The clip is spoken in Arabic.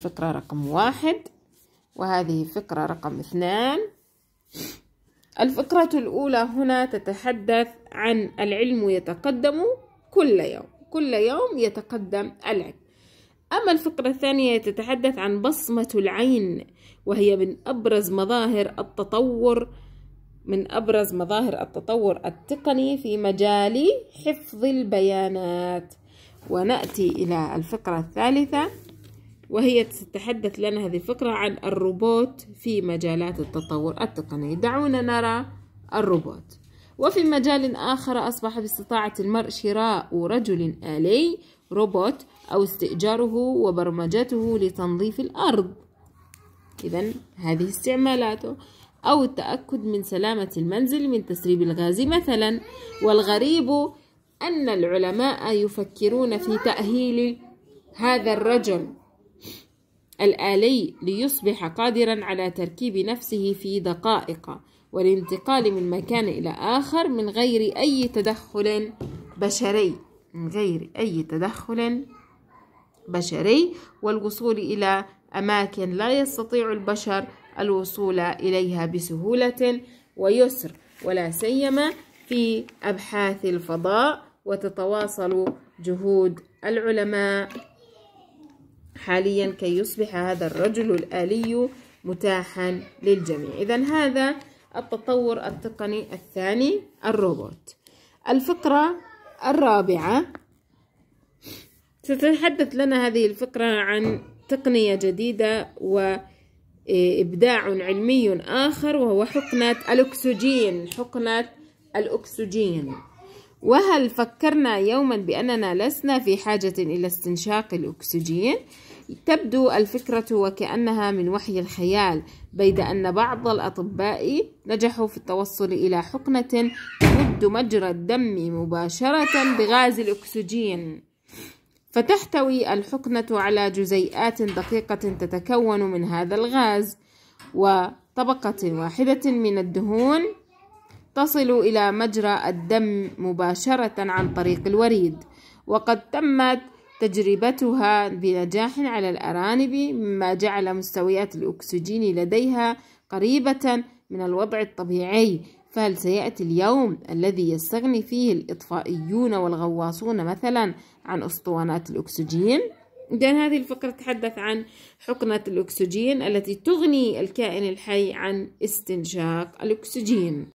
فكرة رقم واحد وهذه فكرة رقم اثنان الفكرة الأولى هنا تتحدث عن العلم يتقدم كل يوم كل يوم يتقدم العلم أما الفقرة الثانية تتحدث عن بصمة العين وهي من أبرز مظاهر التطور من أبرز مظاهر التطور التقني في مجال حفظ البيانات ونأتي إلى الفقرة الثالثة وهي تتحدث لنا هذه الفقرة عن الروبوت في مجالات التطور التقني دعونا نرى الروبوت وفي مجال آخر أصبح باستطاعة المرء شراء رجل آلي روبوت أو استئجاره وبرمجته لتنظيف الأرض إذا هذه استعمالاته أو التأكد من سلامة المنزل من تسريب الغاز مثلا والغريب أن العلماء يفكرون في تأهيل هذا الرجل الآلي ليصبح قادرا على تركيب نفسه في دقائق والانتقال من مكان إلى آخر من غير أي تدخل بشري من غير أي تدخل بشري والوصول إلى أماكن لا يستطيع البشر الوصول إليها بسهولة ويسر ولا سيما في أبحاث الفضاء وتتواصل جهود العلماء حاليا كي يصبح هذا الرجل الآلي متاحا للجميع إذا هذا التطور التقني الثاني الروبوت الفقرة الرابعة ستتحدث لنا هذه الفقرة عن تقنية جديدة وإبداع إيه، علمي آخر وهو حقنة الأكسجين حقنة الأكسجين وهل فكرنا يوما بأننا لسنا في حاجة إلى استنشاق الأكسجين؟ تبدو الفكرة وكأنها من وحي الخيال بيد أن بعض الأطباء نجحوا في التوصل إلى حقنة تمد مجرى الدم مباشرة بغاز الأكسجين فتحتوي الحقنة على جزيئات دقيقة تتكون من هذا الغاز وطبقة واحدة من الدهون تصل إلى مجرى الدم مباشرة عن طريق الوريد وقد تمت تجربتها بنجاح على الأرانب مما جعل مستويات الأكسجين لديها قريبة من الوضع الطبيعي فهل سيأتي اليوم الذي يستغني فيه الإطفائيون والغواصون مثلا عن أسطوانات الأكسجين؟ إذن هذه الفقرة تتحدث عن حقنة الأكسجين التي تغني الكائن الحي عن استنشاق الأكسجين